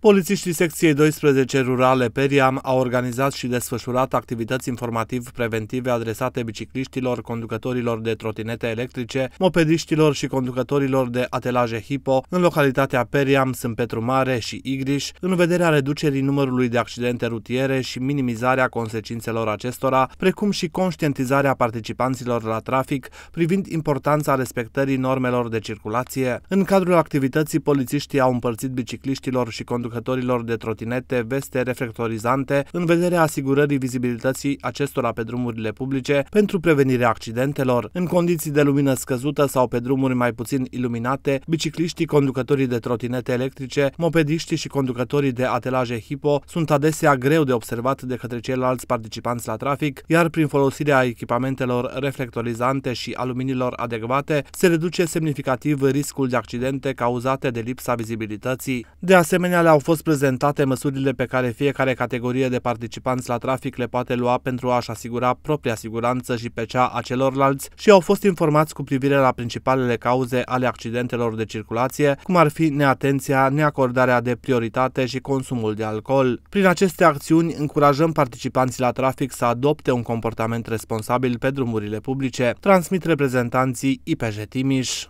Polițiștii secției 12 rurale Periam au organizat și desfășurat activități informativ-preventive adresate bicicliștilor, conducătorilor de trotinete electrice, mopediștilor și conducătorilor de atelaje hipo în localitatea Periam, Petru Mare și Igriș, în vederea reducerii numărului de accidente rutiere și minimizarea consecințelor acestora, precum și conștientizarea participanților la trafic privind importanța respectării normelor de circulație. În cadrul activității, polițiștii au împărțit bicicliștilor și conducătorilor conducătorilor de trotinete veste reflectorizante în vederea asigurării vizibilității acestora pe drumurile publice pentru prevenirea accidentelor. În condiții de lumină scăzută sau pe drumuri mai puțin iluminate, bicicliștii, conducătorii de trotinete electrice, mopediștii și conducătorii de atelaje hipo sunt adesea greu de observat de către ceilalți participanți la trafic, iar prin folosirea echipamentelor reflectorizante și aluminilor adecvate se reduce semnificativ riscul de accidente cauzate de lipsa vizibilității. De asemenea, le-au au fost prezentate măsurile pe care fiecare categorie de participanți la trafic le poate lua pentru a-și asigura propria siguranță și pe cea a celorlalți și au fost informați cu privire la principalele cauze ale accidentelor de circulație, cum ar fi neatenția, neacordarea de prioritate și consumul de alcool. Prin aceste acțiuni încurajăm participanții la trafic să adopte un comportament responsabil pe drumurile publice, transmit reprezentanții IPJ Timiș.